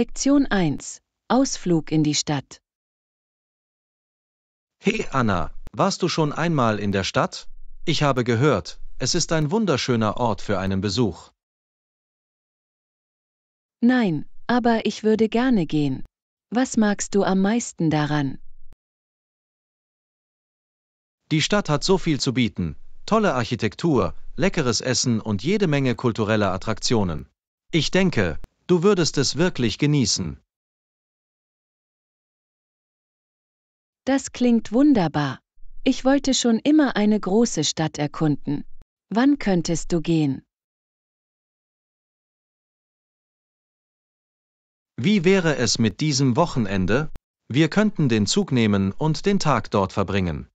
Lektion 1. Ausflug in die Stadt. Hey Anna, warst du schon einmal in der Stadt? Ich habe gehört, es ist ein wunderschöner Ort für einen Besuch. Nein, aber ich würde gerne gehen. Was magst du am meisten daran? Die Stadt hat so viel zu bieten, tolle Architektur, leckeres Essen und jede Menge kulturelle Attraktionen. Ich denke, Du würdest es wirklich genießen. Das klingt wunderbar. Ich wollte schon immer eine große Stadt erkunden. Wann könntest du gehen? Wie wäre es mit diesem Wochenende? Wir könnten den Zug nehmen und den Tag dort verbringen.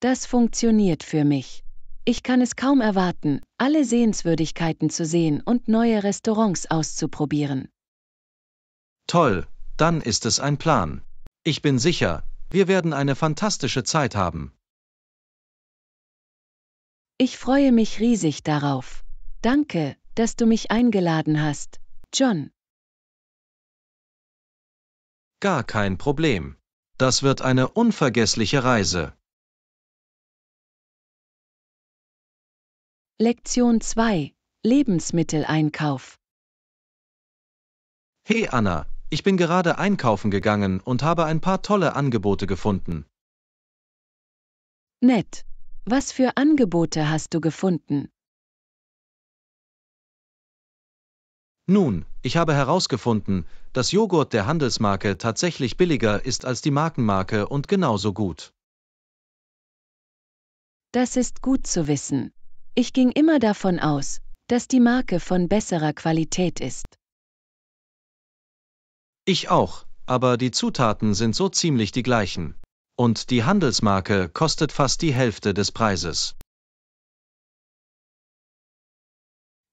Das funktioniert für mich. Ich kann es kaum erwarten, alle Sehenswürdigkeiten zu sehen und neue Restaurants auszuprobieren. Toll, dann ist es ein Plan. Ich bin sicher, wir werden eine fantastische Zeit haben. Ich freue mich riesig darauf. Danke, dass du mich eingeladen hast, John. Gar kein Problem. Das wird eine unvergessliche Reise. Lektion 2 Lebensmitteleinkauf Hey Anna, ich bin gerade einkaufen gegangen und habe ein paar tolle Angebote gefunden. Nett. Was für Angebote hast du gefunden? Nun, ich habe herausgefunden, dass Joghurt der Handelsmarke tatsächlich billiger ist als die Markenmarke und genauso gut. Das ist gut zu wissen. Ich ging immer davon aus, dass die Marke von besserer Qualität ist. Ich auch, aber die Zutaten sind so ziemlich die gleichen. Und die Handelsmarke kostet fast die Hälfte des Preises.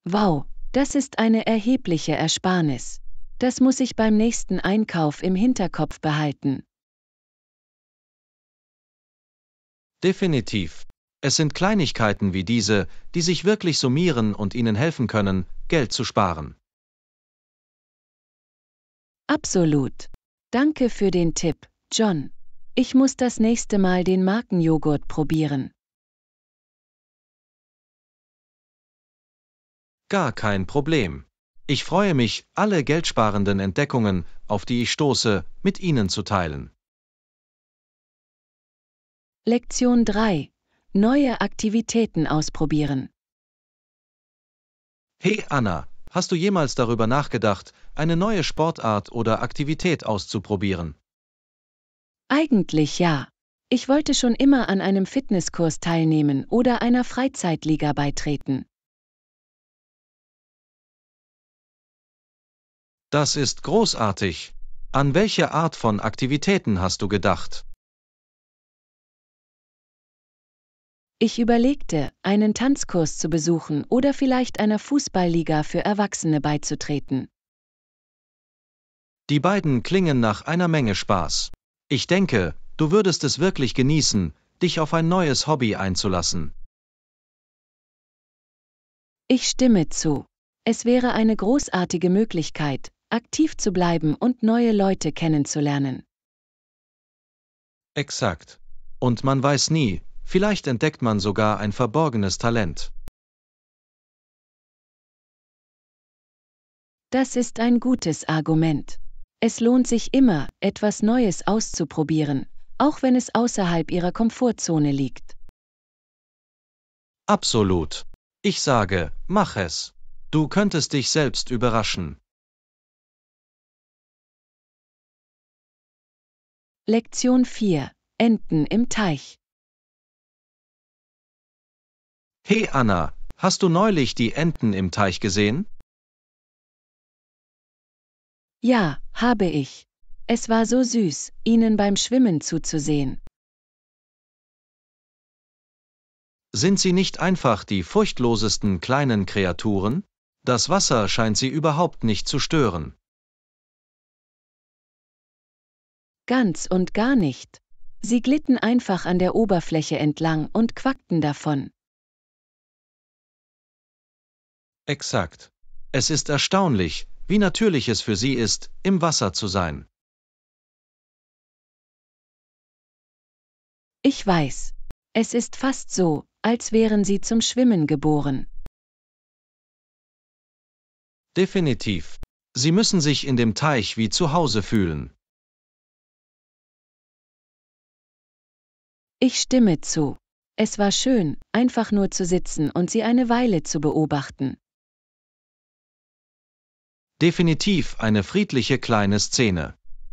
Wow, das ist eine erhebliche Ersparnis. Das muss ich beim nächsten Einkauf im Hinterkopf behalten. Definitiv. Es sind Kleinigkeiten wie diese, die sich wirklich summieren und Ihnen helfen können, Geld zu sparen. Absolut. Danke für den Tipp, John. Ich muss das nächste Mal den Markenjoghurt probieren. Gar kein Problem. Ich freue mich, alle geldsparenden Entdeckungen, auf die ich stoße, mit Ihnen zu teilen. Lektion 3 Neue Aktivitäten ausprobieren. Hey Anna, hast du jemals darüber nachgedacht, eine neue Sportart oder Aktivität auszuprobieren? Eigentlich ja. Ich wollte schon immer an einem Fitnesskurs teilnehmen oder einer Freizeitliga beitreten. Das ist großartig. An welche Art von Aktivitäten hast du gedacht? Ich überlegte, einen Tanzkurs zu besuchen oder vielleicht einer Fußballliga für Erwachsene beizutreten. Die beiden klingen nach einer Menge Spaß. Ich denke, du würdest es wirklich genießen, dich auf ein neues Hobby einzulassen. Ich stimme zu. Es wäre eine großartige Möglichkeit, aktiv zu bleiben und neue Leute kennenzulernen. Exakt. Und man weiß nie, Vielleicht entdeckt man sogar ein verborgenes Talent. Das ist ein gutes Argument. Es lohnt sich immer, etwas Neues auszuprobieren, auch wenn es außerhalb ihrer Komfortzone liegt. Absolut. Ich sage, mach es. Du könntest dich selbst überraschen. Lektion 4. Enten im Teich. Hey Anna, hast du neulich die Enten im Teich gesehen? Ja, habe ich. Es war so süß, ihnen beim Schwimmen zuzusehen. Sind sie nicht einfach die furchtlosesten kleinen Kreaturen? Das Wasser scheint sie überhaupt nicht zu stören. Ganz und gar nicht. Sie glitten einfach an der Oberfläche entlang und quackten davon. Exakt. Es ist erstaunlich, wie natürlich es für sie ist, im Wasser zu sein. Ich weiß. Es ist fast so, als wären sie zum Schwimmen geboren. Definitiv. Sie müssen sich in dem Teich wie zu Hause fühlen. Ich stimme zu. Es war schön, einfach nur zu sitzen und sie eine Weile zu beobachten. Definitiv eine friedliche kleine Szene.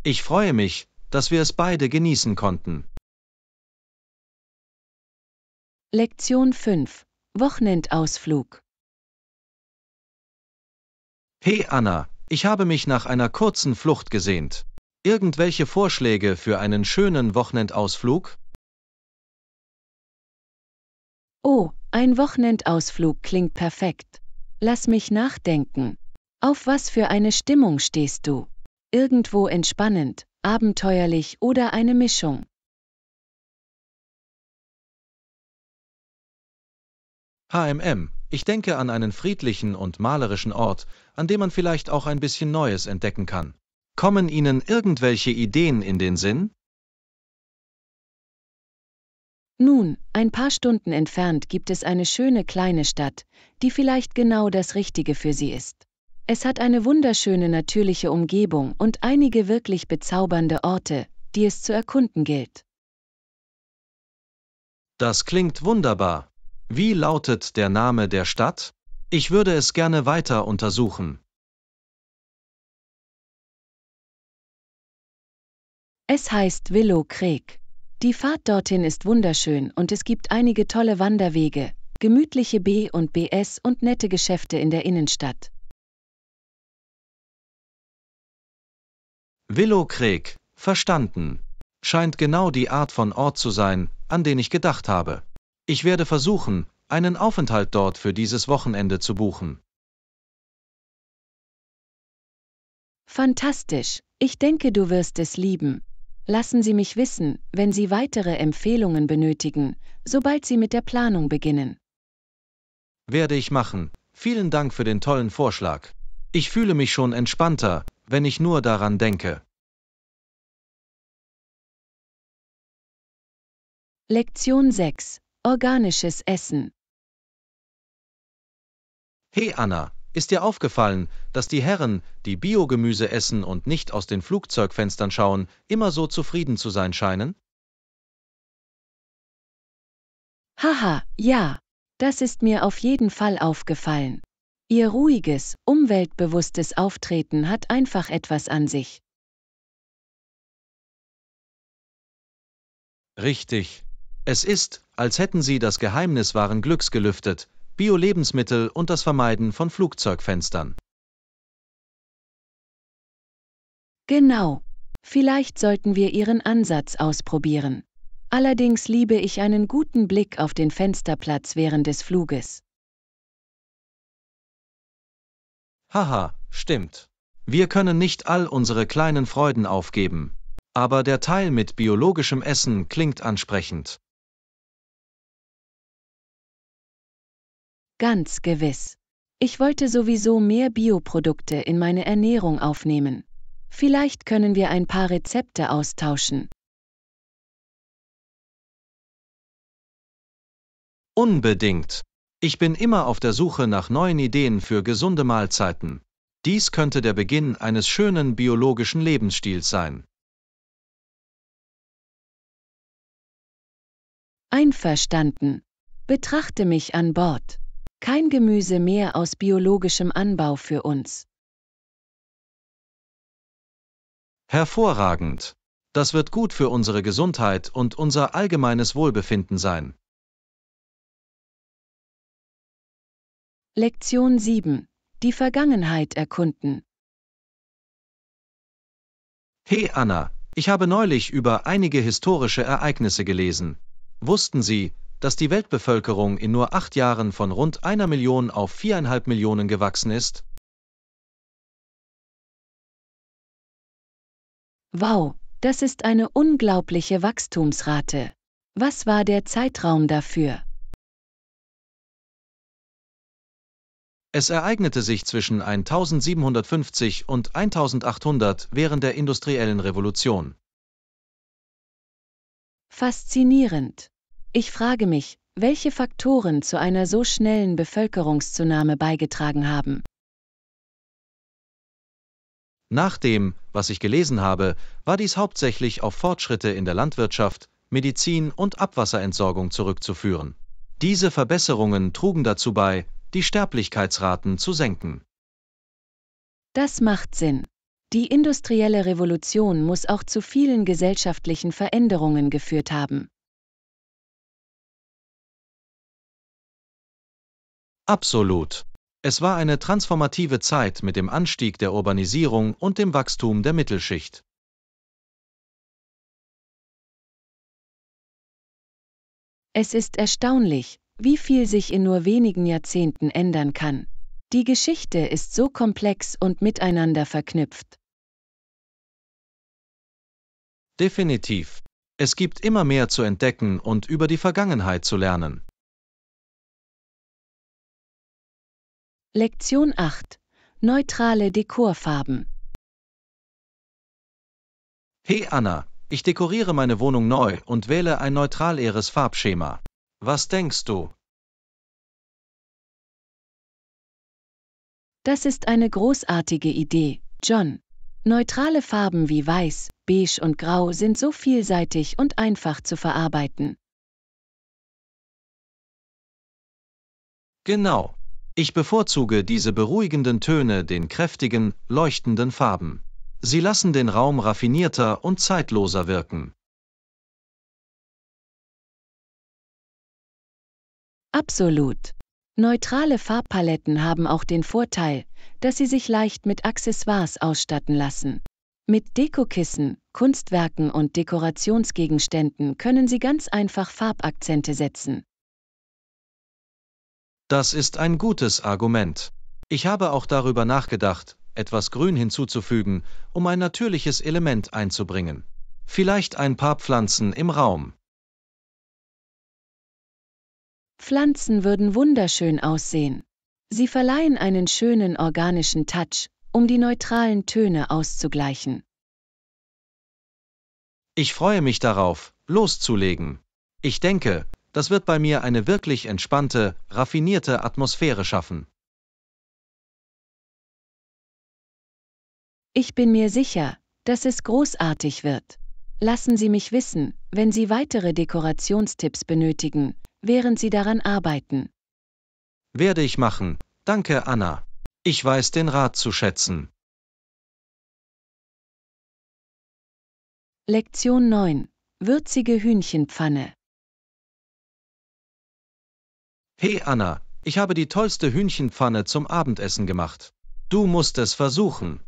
Ich freue mich, dass wir es beide genießen konnten. Lektion 5 Wochenendausflug Hey Anna, ich habe mich nach einer kurzen Flucht gesehnt. Irgendwelche Vorschläge für einen schönen Wochenendausflug? Oh, ein Wochenendausflug klingt perfekt. Lass mich nachdenken. Auf was für eine Stimmung stehst du? Irgendwo entspannend, abenteuerlich oder eine Mischung? HMM. Ich denke an einen friedlichen und malerischen Ort, an dem man vielleicht auch ein bisschen Neues entdecken kann. Kommen Ihnen irgendwelche Ideen in den Sinn? Nun, ein paar Stunden entfernt gibt es eine schöne kleine Stadt, die vielleicht genau das Richtige für Sie ist. Es hat eine wunderschöne natürliche Umgebung und einige wirklich bezaubernde Orte, die es zu erkunden gilt. Das klingt wunderbar. Wie lautet der Name der Stadt? Ich würde es gerne weiter untersuchen. Es heißt Willow Creek. Die Fahrt dorthin ist wunderschön und es gibt einige tolle Wanderwege, gemütliche B&Bs und nette Geschäfte in der Innenstadt. Willow Creek, verstanden. Scheint genau die Art von Ort zu sein, an den ich gedacht habe. Ich werde versuchen, einen Aufenthalt dort für dieses Wochenende zu buchen. Fantastisch, ich denke, du wirst es lieben. Lassen Sie mich wissen, wenn Sie weitere Empfehlungen benötigen, sobald Sie mit der Planung beginnen. Werde ich machen. Vielen Dank für den tollen Vorschlag. Ich fühle mich schon entspannter, wenn ich nur daran denke. Lektion 6. Organisches Essen. Hey Anna, ist dir aufgefallen, dass die Herren, die Biogemüse essen und nicht aus den Flugzeugfenstern schauen, immer so zufrieden zu sein scheinen? Haha, ja, das ist mir auf jeden Fall aufgefallen. Ihr ruhiges, umweltbewusstes Auftreten hat einfach etwas an sich. Richtig. Es ist, als hätten Sie das Geheimnis wahren Glücks gelüftet, Bio-Lebensmittel und das Vermeiden von Flugzeugfenstern. Genau. Vielleicht sollten wir Ihren Ansatz ausprobieren. Allerdings liebe ich einen guten Blick auf den Fensterplatz während des Fluges. Haha, stimmt. Wir können nicht all unsere kleinen Freuden aufgeben. Aber der Teil mit biologischem Essen klingt ansprechend. Ganz gewiss. Ich wollte sowieso mehr Bioprodukte in meine Ernährung aufnehmen. Vielleicht können wir ein paar Rezepte austauschen. Unbedingt. Ich bin immer auf der Suche nach neuen Ideen für gesunde Mahlzeiten. Dies könnte der Beginn eines schönen biologischen Lebensstils sein. Einverstanden. Betrachte mich an Bord. Kein Gemüse mehr aus biologischem Anbau für uns. Hervorragend. Das wird gut für unsere Gesundheit und unser allgemeines Wohlbefinden sein. Lektion 7. Die Vergangenheit erkunden. Hey Anna, ich habe neulich über einige historische Ereignisse gelesen. Wussten Sie, dass die Weltbevölkerung in nur acht Jahren von rund einer Million auf viereinhalb Millionen gewachsen ist? Wow, das ist eine unglaubliche Wachstumsrate. Was war der Zeitraum dafür? Es ereignete sich zwischen 1750 und 1800 während der industriellen Revolution. Faszinierend. Ich frage mich, welche Faktoren zu einer so schnellen Bevölkerungszunahme beigetragen haben. Nach dem, was ich gelesen habe, war dies hauptsächlich auf Fortschritte in der Landwirtschaft, Medizin und Abwasserentsorgung zurückzuführen. Diese Verbesserungen trugen dazu bei, die Sterblichkeitsraten zu senken. Das macht Sinn. Die industrielle Revolution muss auch zu vielen gesellschaftlichen Veränderungen geführt haben. Absolut. Es war eine transformative Zeit mit dem Anstieg der Urbanisierung und dem Wachstum der Mittelschicht. Es ist erstaunlich, wie viel sich in nur wenigen Jahrzehnten ändern kann. Die Geschichte ist so komplex und miteinander verknüpft. Definitiv. Es gibt immer mehr zu entdecken und über die Vergangenheit zu lernen. Lektion 8. Neutrale Dekorfarben. Hey Anna, ich dekoriere meine Wohnung neu und wähle ein neutraleres Farbschema. Was denkst du? Das ist eine großartige Idee, John. Neutrale Farben wie Weiß, Beige und Grau sind so vielseitig und einfach zu verarbeiten. Genau. Ich bevorzuge diese beruhigenden Töne den kräftigen, leuchtenden Farben. Sie lassen den Raum raffinierter und zeitloser wirken. Absolut. Neutrale Farbpaletten haben auch den Vorteil, dass sie sich leicht mit Accessoires ausstatten lassen. Mit Dekokissen, Kunstwerken und Dekorationsgegenständen können Sie ganz einfach Farbakzente setzen. Das ist ein gutes Argument. Ich habe auch darüber nachgedacht, etwas Grün hinzuzufügen, um ein natürliches Element einzubringen. Vielleicht ein paar Pflanzen im Raum. Pflanzen würden wunderschön aussehen. Sie verleihen einen schönen organischen Touch, um die neutralen Töne auszugleichen. Ich freue mich darauf, loszulegen. Ich denke, das wird bei mir eine wirklich entspannte, raffinierte Atmosphäre schaffen. Ich bin mir sicher, dass es großartig wird. Lassen Sie mich wissen, wenn Sie weitere Dekorationstipps benötigen, während Sie daran arbeiten. Werde ich machen. Danke, Anna. Ich weiß den Rat zu schätzen. Lektion 9. Würzige Hühnchenpfanne. Hey Anna, ich habe die tollste Hühnchenpfanne zum Abendessen gemacht. Du musst es versuchen.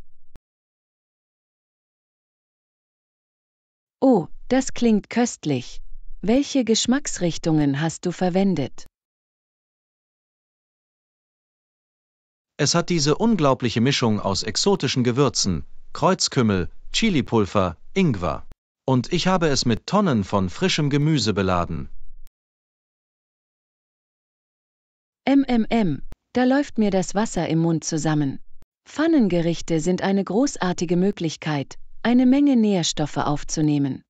Oh, das klingt köstlich. Welche Geschmacksrichtungen hast du verwendet? Es hat diese unglaubliche Mischung aus exotischen Gewürzen, Kreuzkümmel, Chilipulver, Ingwer. Und ich habe es mit Tonnen von frischem Gemüse beladen. MMM, da läuft mir das Wasser im Mund zusammen. Pfannengerichte sind eine großartige Möglichkeit, eine Menge Nährstoffe aufzunehmen.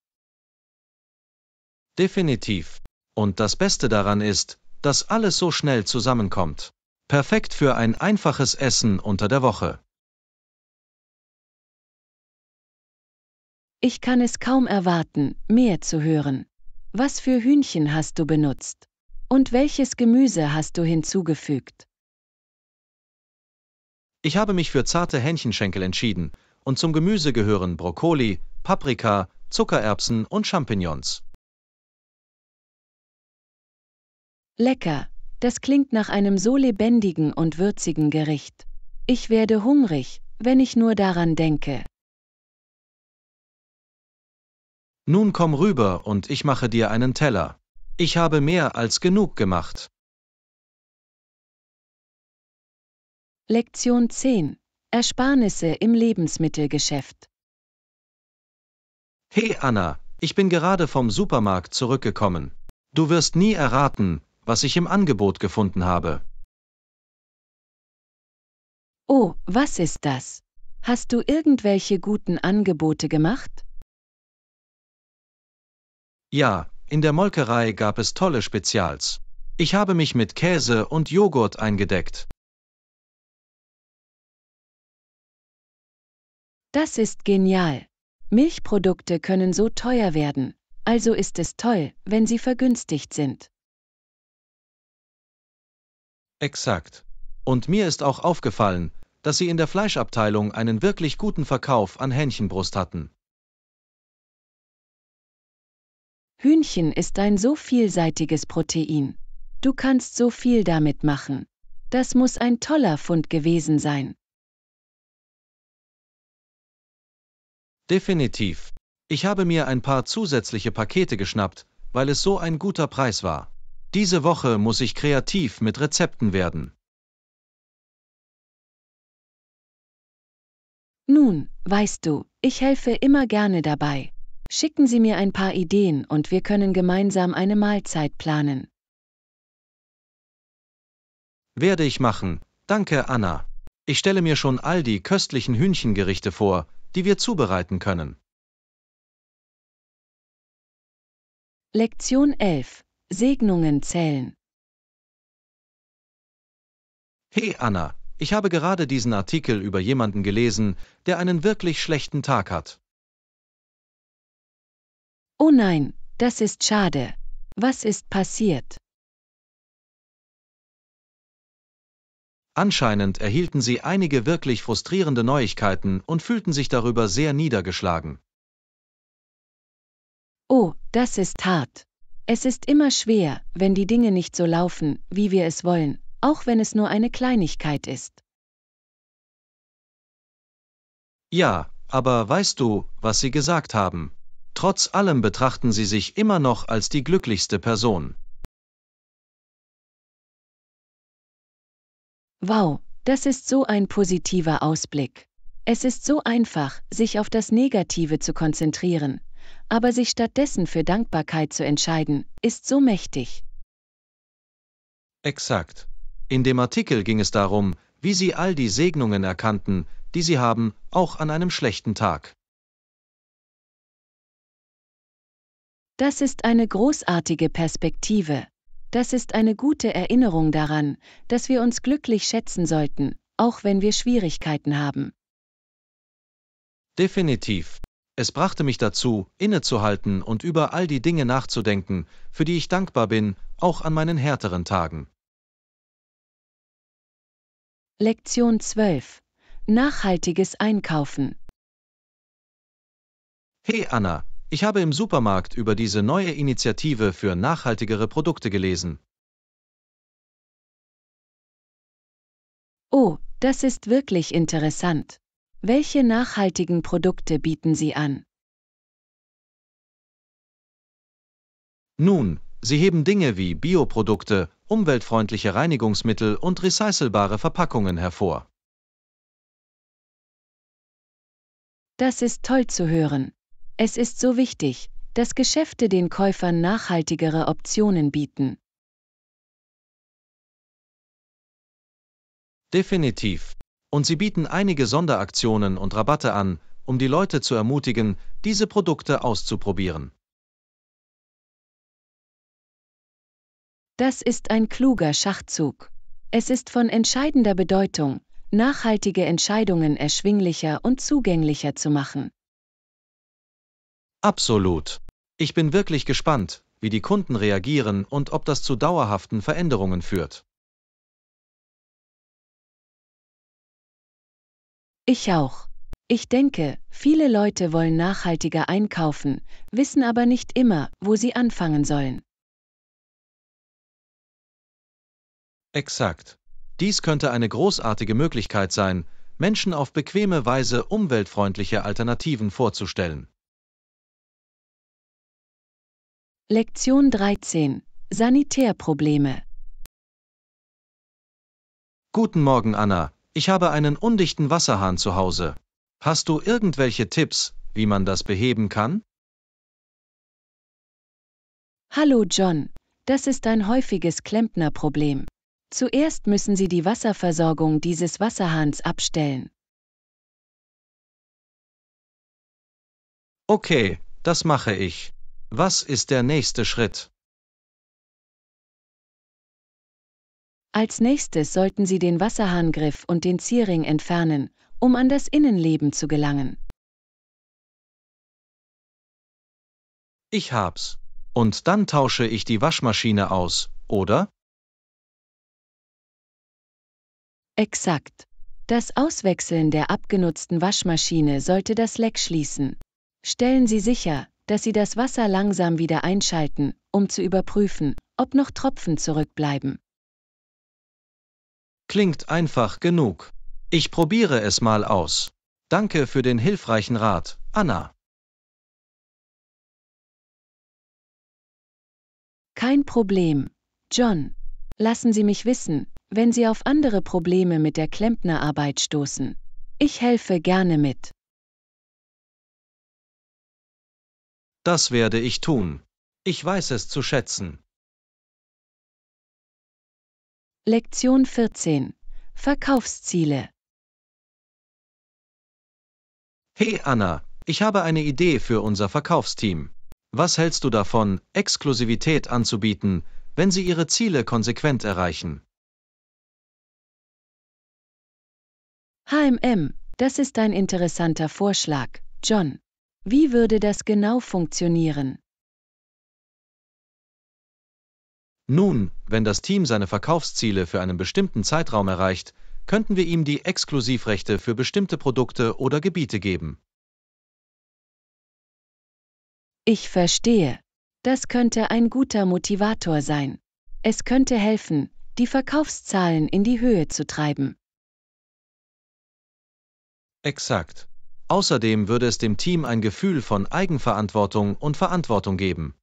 Definitiv. Und das Beste daran ist, dass alles so schnell zusammenkommt. Perfekt für ein einfaches Essen unter der Woche. Ich kann es kaum erwarten, mehr zu hören. Was für Hühnchen hast du benutzt? Und welches Gemüse hast du hinzugefügt? Ich habe mich für zarte Hähnchenschenkel entschieden, und zum Gemüse gehören Brokkoli, Paprika, Zuckererbsen und Champignons. Lecker, das klingt nach einem so lebendigen und würzigen Gericht. Ich werde hungrig, wenn ich nur daran denke. Nun komm rüber und ich mache dir einen Teller. Ich habe mehr als genug gemacht. Lektion 10 Ersparnisse im Lebensmittelgeschäft Hey Anna, ich bin gerade vom Supermarkt zurückgekommen. Du wirst nie erraten, was ich im Angebot gefunden habe. Oh, was ist das? Hast du irgendwelche guten Angebote gemacht? Ja, in der Molkerei gab es tolle Spezials. Ich habe mich mit Käse und Joghurt eingedeckt. Das ist genial. Milchprodukte können so teuer werden, also ist es toll, wenn sie vergünstigt sind. Exakt. Und mir ist auch aufgefallen, dass sie in der Fleischabteilung einen wirklich guten Verkauf an Hähnchenbrust hatten. Hühnchen ist ein so vielseitiges Protein. Du kannst so viel damit machen. Das muss ein toller Fund gewesen sein. Definitiv. Ich habe mir ein paar zusätzliche Pakete geschnappt, weil es so ein guter Preis war. Diese Woche muss ich kreativ mit Rezepten werden. Nun, weißt du, ich helfe immer gerne dabei. Schicken Sie mir ein paar Ideen und wir können gemeinsam eine Mahlzeit planen. Werde ich machen. Danke, Anna. Ich stelle mir schon all die köstlichen Hühnchengerichte vor, die wir zubereiten können. Lektion 11. Segnungen zählen. Hey Anna, ich habe gerade diesen Artikel über jemanden gelesen, der einen wirklich schlechten Tag hat. Oh nein, das ist schade. Was ist passiert? Anscheinend erhielten sie einige wirklich frustrierende Neuigkeiten und fühlten sich darüber sehr niedergeschlagen. Oh, das ist hart. Es ist immer schwer, wenn die Dinge nicht so laufen, wie wir es wollen, auch wenn es nur eine Kleinigkeit ist. Ja, aber weißt du, was sie gesagt haben? Trotz allem betrachten sie sich immer noch als die glücklichste Person. Wow, das ist so ein positiver Ausblick. Es ist so einfach, sich auf das Negative zu konzentrieren, aber sich stattdessen für Dankbarkeit zu entscheiden, ist so mächtig. Exakt. In dem Artikel ging es darum, wie sie all die Segnungen erkannten, die sie haben, auch an einem schlechten Tag. Das ist eine großartige Perspektive. Das ist eine gute Erinnerung daran, dass wir uns glücklich schätzen sollten, auch wenn wir Schwierigkeiten haben. Definitiv. Es brachte mich dazu, innezuhalten und über all die Dinge nachzudenken, für die ich dankbar bin, auch an meinen härteren Tagen. Lektion 12. Nachhaltiges Einkaufen. Hey Anna, ich habe im Supermarkt über diese neue Initiative für nachhaltigere Produkte gelesen. Oh, das ist wirklich interessant. Welche nachhaltigen Produkte bieten Sie an? Nun, Sie heben Dinge wie Bioprodukte, umweltfreundliche Reinigungsmittel und recycelbare Verpackungen hervor. Das ist toll zu hören. Es ist so wichtig, dass Geschäfte den Käufern nachhaltigere Optionen bieten. Definitiv und sie bieten einige Sonderaktionen und Rabatte an, um die Leute zu ermutigen, diese Produkte auszuprobieren. Das ist ein kluger Schachzug. Es ist von entscheidender Bedeutung, nachhaltige Entscheidungen erschwinglicher und zugänglicher zu machen. Absolut. Ich bin wirklich gespannt, wie die Kunden reagieren und ob das zu dauerhaften Veränderungen führt. Ich auch. Ich denke, viele Leute wollen nachhaltiger einkaufen, wissen aber nicht immer, wo sie anfangen sollen. Exakt. Dies könnte eine großartige Möglichkeit sein, Menschen auf bequeme Weise umweltfreundliche Alternativen vorzustellen. Lektion 13. Sanitärprobleme. Guten Morgen, Anna. Ich habe einen undichten Wasserhahn zu Hause. Hast du irgendwelche Tipps, wie man das beheben kann? Hallo John, das ist ein häufiges Klempnerproblem. Zuerst müssen Sie die Wasserversorgung dieses Wasserhahns abstellen. Okay, das mache ich. Was ist der nächste Schritt? Als nächstes sollten Sie den Wasserhahngriff und den Zierring entfernen, um an das Innenleben zu gelangen. Ich hab's. Und dann tausche ich die Waschmaschine aus, oder? Exakt. Das Auswechseln der abgenutzten Waschmaschine sollte das Leck schließen. Stellen Sie sicher, dass Sie das Wasser langsam wieder einschalten, um zu überprüfen, ob noch Tropfen zurückbleiben. Klingt einfach genug. Ich probiere es mal aus. Danke für den hilfreichen Rat, Anna. Kein Problem. John, lassen Sie mich wissen, wenn Sie auf andere Probleme mit der Klempnerarbeit stoßen. Ich helfe gerne mit. Das werde ich tun. Ich weiß es zu schätzen. Lektion 14 Verkaufsziele Hey Anna, ich habe eine Idee für unser Verkaufsteam. Was hältst du davon, Exklusivität anzubieten, wenn sie ihre Ziele konsequent erreichen? HMM, das ist ein interessanter Vorschlag, John. Wie würde das genau funktionieren? Nun, wenn das Team seine Verkaufsziele für einen bestimmten Zeitraum erreicht, könnten wir ihm die Exklusivrechte für bestimmte Produkte oder Gebiete geben. Ich verstehe. Das könnte ein guter Motivator sein. Es könnte helfen, die Verkaufszahlen in die Höhe zu treiben. Exakt. Außerdem würde es dem Team ein Gefühl von Eigenverantwortung und Verantwortung geben.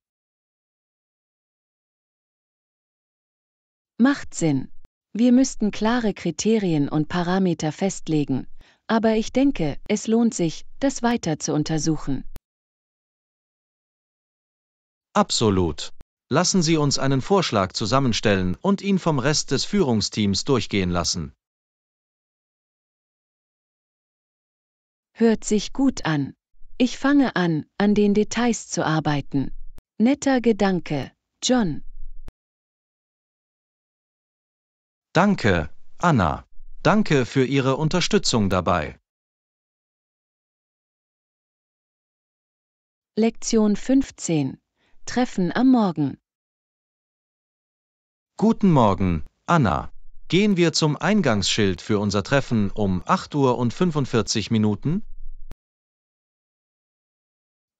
Macht Sinn. Wir müssten klare Kriterien und Parameter festlegen, aber ich denke, es lohnt sich, das weiter zu untersuchen. Absolut. Lassen Sie uns einen Vorschlag zusammenstellen und ihn vom Rest des Führungsteams durchgehen lassen. Hört sich gut an. Ich fange an, an den Details zu arbeiten. Netter Gedanke, John. Danke, Anna. Danke für Ihre Unterstützung dabei. Lektion 15. Treffen am Morgen. Guten Morgen, Anna. Gehen wir zum Eingangsschild für unser Treffen um 8 Uhr und 45 Minuten?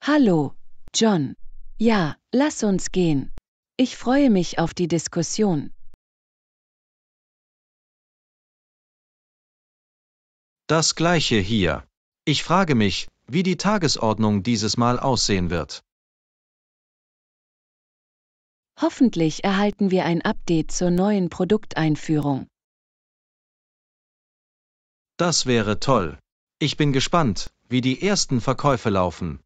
Hallo, John. Ja, lass uns gehen. Ich freue mich auf die Diskussion. Das gleiche hier. Ich frage mich, wie die Tagesordnung dieses Mal aussehen wird. Hoffentlich erhalten wir ein Update zur neuen Produkteinführung. Das wäre toll. Ich bin gespannt, wie die ersten Verkäufe laufen.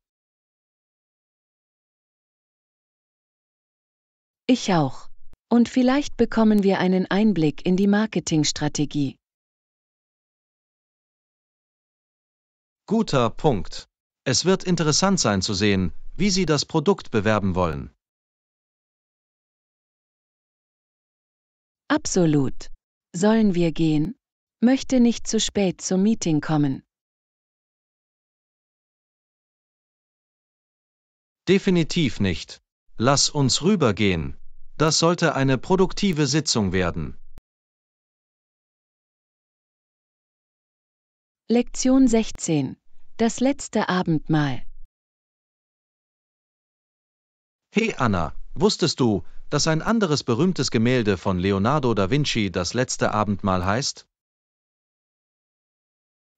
Ich auch. Und vielleicht bekommen wir einen Einblick in die Marketingstrategie. Guter Punkt. Es wird interessant sein zu sehen, wie Sie das Produkt bewerben wollen. Absolut. Sollen wir gehen? Möchte nicht zu spät zum Meeting kommen. Definitiv nicht. Lass uns rübergehen. Das sollte eine produktive Sitzung werden. Lektion 16 Das letzte Abendmahl Hey Anna, wusstest du, dass ein anderes berühmtes Gemälde von Leonardo da Vinci das letzte Abendmahl heißt?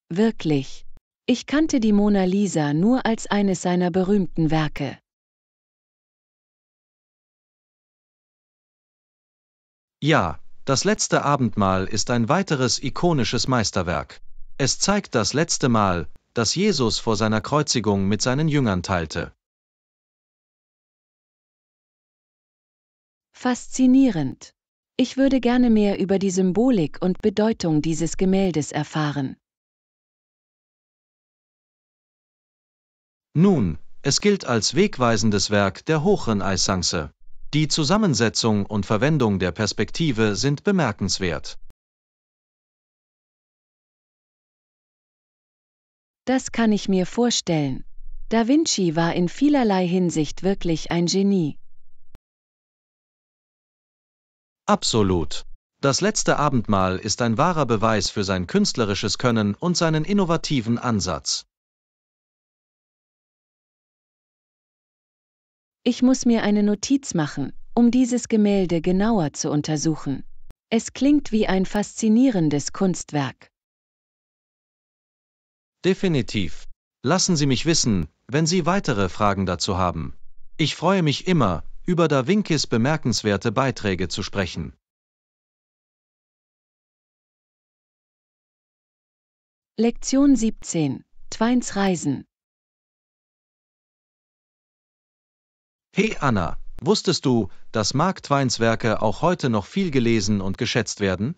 Wirklich. Ich kannte die Mona Lisa nur als eines seiner berühmten Werke. Ja, das letzte Abendmahl ist ein weiteres ikonisches Meisterwerk. Es zeigt das letzte Mal, das Jesus vor seiner Kreuzigung mit seinen Jüngern teilte. Faszinierend. Ich würde gerne mehr über die Symbolik und Bedeutung dieses Gemäldes erfahren. Nun, es gilt als wegweisendes Werk der Hochrenaissance. Die Zusammensetzung und Verwendung der Perspektive sind bemerkenswert. Das kann ich mir vorstellen. Da Vinci war in vielerlei Hinsicht wirklich ein Genie. Absolut. Das letzte Abendmahl ist ein wahrer Beweis für sein künstlerisches Können und seinen innovativen Ansatz. Ich muss mir eine Notiz machen, um dieses Gemälde genauer zu untersuchen. Es klingt wie ein faszinierendes Kunstwerk. Definitiv. Lassen Sie mich wissen, wenn Sie weitere Fragen dazu haben. Ich freue mich immer, über Davinkis bemerkenswerte Beiträge zu sprechen. Lektion 17. Tweins Reisen. Hey Anna, wusstest du, dass Mark Tweins Werke auch heute noch viel gelesen und geschätzt werden?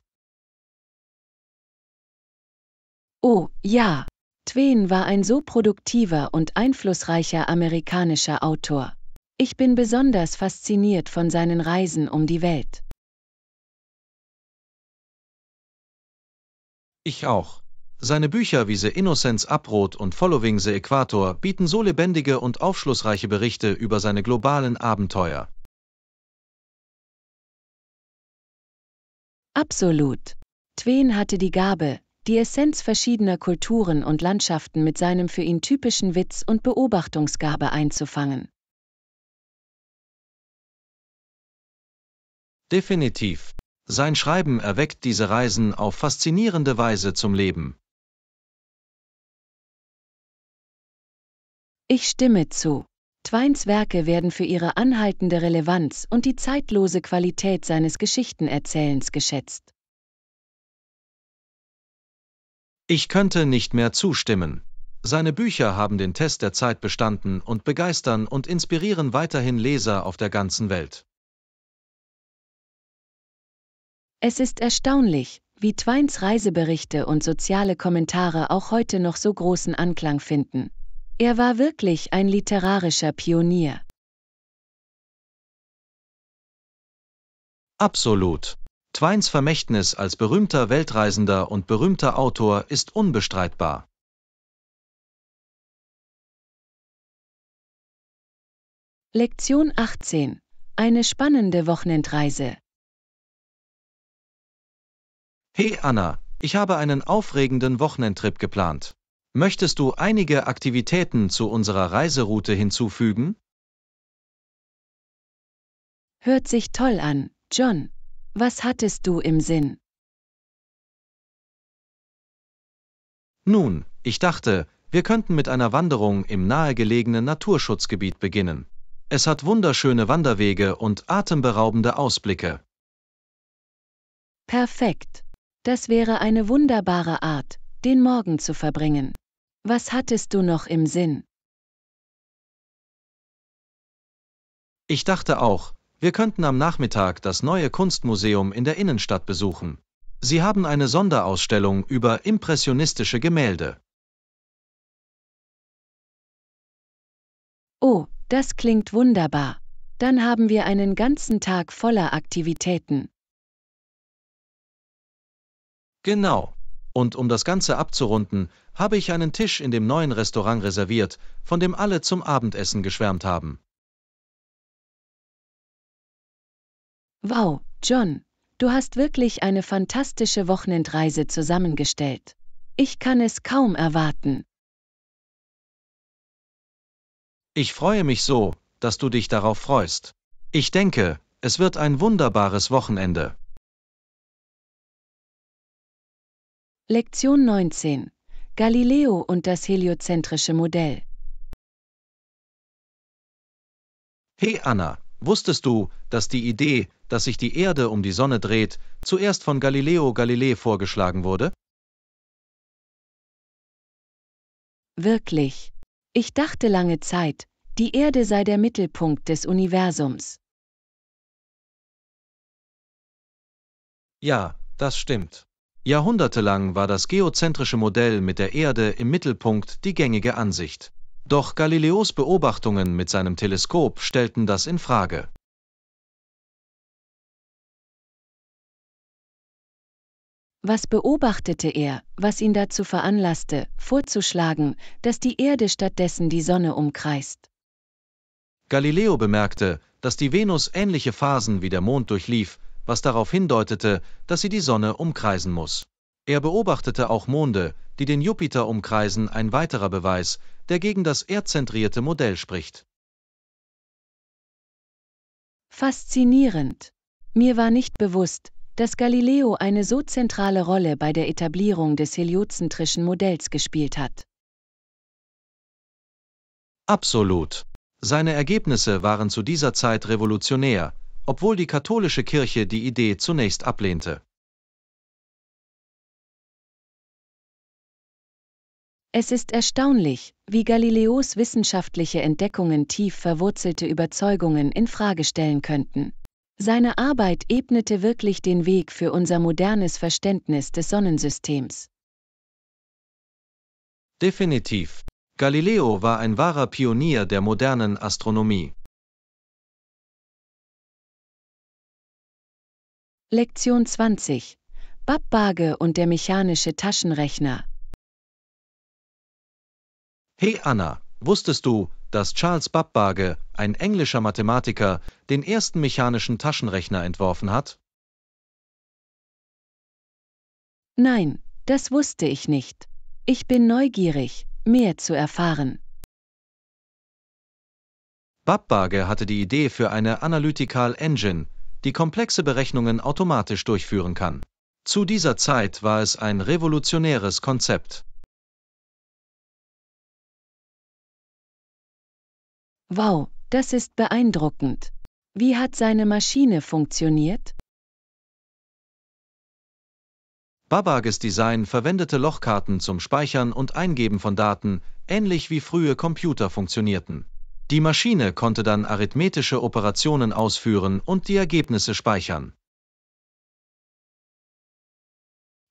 Oh, ja. Twain war ein so produktiver und einflussreicher amerikanischer Autor. Ich bin besonders fasziniert von seinen Reisen um die Welt. Ich auch. Seine Bücher wie The Innocence Abroad und Following the Equator bieten so lebendige und aufschlussreiche Berichte über seine globalen Abenteuer. Absolut. Twain hatte die Gabe, die Essenz verschiedener Kulturen und Landschaften mit seinem für ihn typischen Witz und Beobachtungsgabe einzufangen. Definitiv. Sein Schreiben erweckt diese Reisen auf faszinierende Weise zum Leben. Ich stimme zu. Twines Werke werden für ihre anhaltende Relevanz und die zeitlose Qualität seines Geschichtenerzählens geschätzt. Ich könnte nicht mehr zustimmen. Seine Bücher haben den Test der Zeit bestanden und begeistern und inspirieren weiterhin Leser auf der ganzen Welt. Es ist erstaunlich, wie Twines Reiseberichte und soziale Kommentare auch heute noch so großen Anklang finden. Er war wirklich ein literarischer Pionier. Absolut. Twines Vermächtnis als berühmter Weltreisender und berühmter Autor ist unbestreitbar. Lektion 18. Eine spannende Wochenendreise. Hey Anna, ich habe einen aufregenden Wochenendtrip geplant. Möchtest du einige Aktivitäten zu unserer Reiseroute hinzufügen? Hört sich toll an, John. Was hattest du im Sinn? Nun, ich dachte, wir könnten mit einer Wanderung im nahegelegenen Naturschutzgebiet beginnen. Es hat wunderschöne Wanderwege und atemberaubende Ausblicke. Perfekt. Das wäre eine wunderbare Art, den Morgen zu verbringen. Was hattest du noch im Sinn? Ich dachte auch, wir könnten am Nachmittag das neue Kunstmuseum in der Innenstadt besuchen. Sie haben eine Sonderausstellung über impressionistische Gemälde. Oh, das klingt wunderbar. Dann haben wir einen ganzen Tag voller Aktivitäten. Genau. Und um das Ganze abzurunden, habe ich einen Tisch in dem neuen Restaurant reserviert, von dem alle zum Abendessen geschwärmt haben. Wow, John, du hast wirklich eine fantastische Wochenendreise zusammengestellt. Ich kann es kaum erwarten. Ich freue mich so, dass du dich darauf freust. Ich denke, es wird ein wunderbares Wochenende. Lektion 19. Galileo und das heliozentrische Modell. Hey Anna, Wusstest du, dass die Idee, dass sich die Erde um die Sonne dreht, zuerst von Galileo Galilei vorgeschlagen wurde? Wirklich. Ich dachte lange Zeit, die Erde sei der Mittelpunkt des Universums. Ja, das stimmt. Jahrhundertelang war das geozentrische Modell mit der Erde im Mittelpunkt die gängige Ansicht. Doch Galileos Beobachtungen mit seinem Teleskop stellten das in Frage. Was beobachtete er, was ihn dazu veranlasste, vorzuschlagen, dass die Erde stattdessen die Sonne umkreist? Galileo bemerkte, dass die Venus ähnliche Phasen wie der Mond durchlief, was darauf hindeutete, dass sie die Sonne umkreisen muss. Er beobachtete auch Monde, die den Jupiter umkreisen, ein weiterer Beweis, der gegen das erdzentrierte Modell spricht. Faszinierend. Mir war nicht bewusst, dass Galileo eine so zentrale Rolle bei der Etablierung des heliozentrischen Modells gespielt hat. Absolut. Seine Ergebnisse waren zu dieser Zeit revolutionär, obwohl die katholische Kirche die Idee zunächst ablehnte. Es ist erstaunlich, wie Galileos wissenschaftliche Entdeckungen tief verwurzelte Überzeugungen in Frage stellen könnten. Seine Arbeit ebnete wirklich den Weg für unser modernes Verständnis des Sonnensystems. Definitiv. Galileo war ein wahrer Pionier der modernen Astronomie. Lektion 20. Babbage und der mechanische Taschenrechner Hey Anna, wusstest du, dass Charles Babbage, ein englischer Mathematiker, den ersten mechanischen Taschenrechner entworfen hat? Nein, das wusste ich nicht. Ich bin neugierig, mehr zu erfahren. Babbage hatte die Idee für eine Analytical Engine, die komplexe Berechnungen automatisch durchführen kann. Zu dieser Zeit war es ein revolutionäres Konzept. Wow, das ist beeindruckend. Wie hat seine Maschine funktioniert? Babages Design verwendete Lochkarten zum Speichern und Eingeben von Daten, ähnlich wie frühe Computer funktionierten. Die Maschine konnte dann arithmetische Operationen ausführen und die Ergebnisse speichern.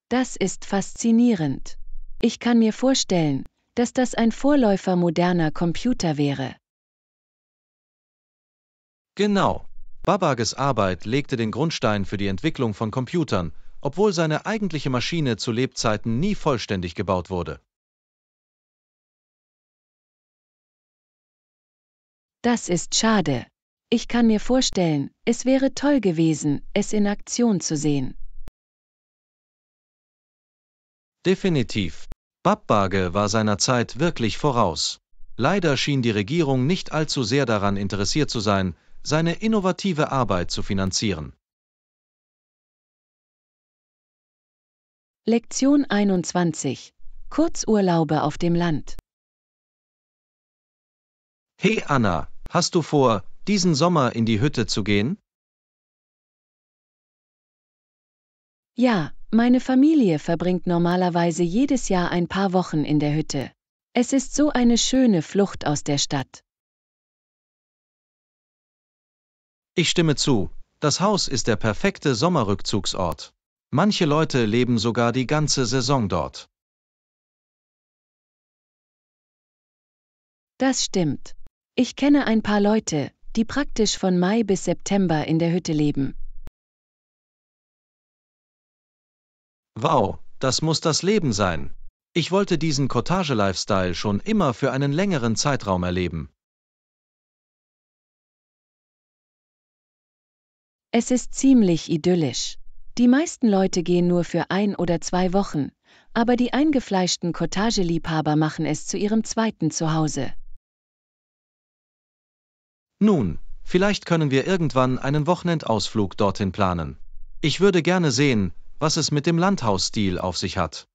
Das ist faszinierend. Ich kann mir vorstellen, dass das ein Vorläufer moderner Computer wäre. Genau. Babages Arbeit legte den Grundstein für die Entwicklung von Computern, obwohl seine eigentliche Maschine zu Lebzeiten nie vollständig gebaut wurde. Das ist schade. Ich kann mir vorstellen, es wäre toll gewesen, es in Aktion zu sehen. Definitiv. Babbage war seiner Zeit wirklich voraus. Leider schien die Regierung nicht allzu sehr daran interessiert zu sein, seine innovative Arbeit zu finanzieren. Lektion 21 Kurzurlaube auf dem Land Hey Anna, hast du vor, diesen Sommer in die Hütte zu gehen? Ja, meine Familie verbringt normalerweise jedes Jahr ein paar Wochen in der Hütte. Es ist so eine schöne Flucht aus der Stadt. Ich stimme zu, das Haus ist der perfekte Sommerrückzugsort. Manche Leute leben sogar die ganze Saison dort. Das stimmt. Ich kenne ein paar Leute, die praktisch von Mai bis September in der Hütte leben. Wow, das muss das Leben sein. Ich wollte diesen Cottage-Lifestyle schon immer für einen längeren Zeitraum erleben. Es ist ziemlich idyllisch. Die meisten Leute gehen nur für ein oder zwei Wochen, aber die eingefleischten Cottage-Liebhaber machen es zu ihrem zweiten Zuhause. Nun, vielleicht können wir irgendwann einen Wochenendausflug dorthin planen. Ich würde gerne sehen, was es mit dem Landhausstil auf sich hat.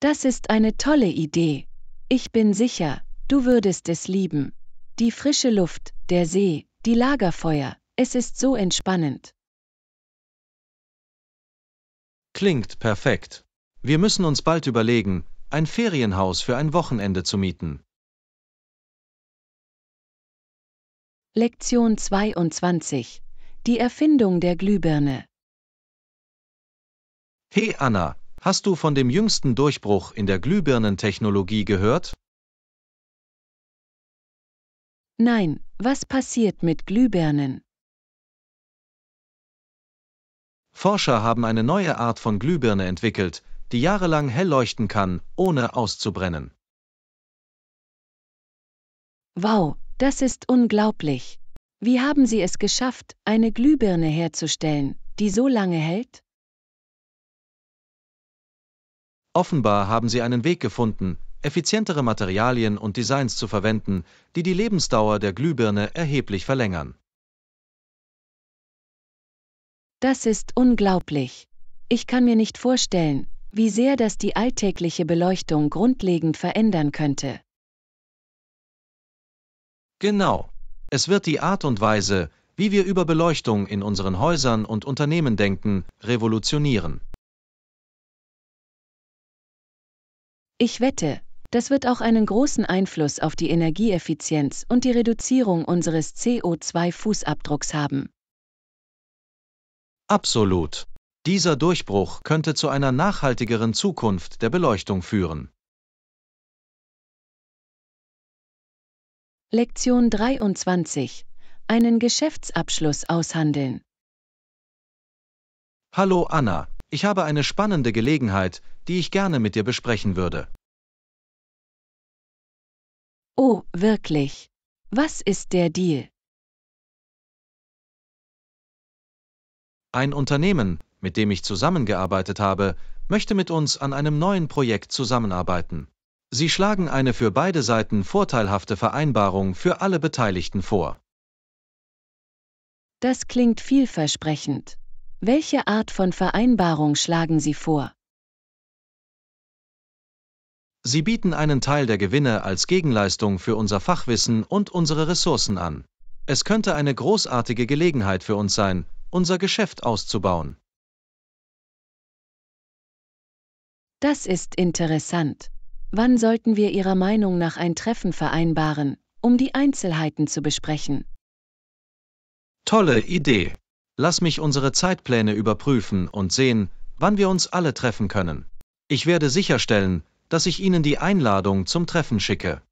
Das ist eine tolle Idee. Ich bin sicher, du würdest es lieben. Die frische Luft, der See, die Lagerfeuer, es ist so entspannend. Klingt perfekt. Wir müssen uns bald überlegen, ein Ferienhaus für ein Wochenende zu mieten. Lektion 22. Die Erfindung der Glühbirne. Hey Anna, hast du von dem jüngsten Durchbruch in der Glühbirnentechnologie gehört? Nein, was passiert mit Glühbirnen? Forscher haben eine neue Art von Glühbirne entwickelt, die jahrelang hell leuchten kann, ohne auszubrennen. Wow, das ist unglaublich. Wie haben Sie es geschafft, eine Glühbirne herzustellen, die so lange hält? Offenbar haben Sie einen Weg gefunden, effizientere Materialien und Designs zu verwenden, die die Lebensdauer der Glühbirne erheblich verlängern. Das ist unglaublich. Ich kann mir nicht vorstellen, wie sehr das die alltägliche Beleuchtung grundlegend verändern könnte. Genau. Es wird die Art und Weise, wie wir über Beleuchtung in unseren Häusern und Unternehmen denken, revolutionieren. Ich wette, das wird auch einen großen Einfluss auf die Energieeffizienz und die Reduzierung unseres CO2-Fußabdrucks haben. Absolut. Dieser Durchbruch könnte zu einer nachhaltigeren Zukunft der Beleuchtung führen. Lektion 23. Einen Geschäftsabschluss aushandeln. Hallo Anna, ich habe eine spannende Gelegenheit, die ich gerne mit dir besprechen würde. Oh, wirklich. Was ist der Deal? Ein Unternehmen, mit dem ich zusammengearbeitet habe, möchte mit uns an einem neuen Projekt zusammenarbeiten. Sie schlagen eine für beide Seiten vorteilhafte Vereinbarung für alle Beteiligten vor. Das klingt vielversprechend. Welche Art von Vereinbarung schlagen Sie vor? Sie bieten einen Teil der Gewinne als Gegenleistung für unser Fachwissen und unsere Ressourcen an. Es könnte eine großartige Gelegenheit für uns sein, unser Geschäft auszubauen. Das ist interessant. Wann sollten wir Ihrer Meinung nach ein Treffen vereinbaren, um die Einzelheiten zu besprechen? Tolle Idee. Lass mich unsere Zeitpläne überprüfen und sehen, wann wir uns alle treffen können. Ich werde sicherstellen, dass ich Ihnen die Einladung zum Treffen schicke.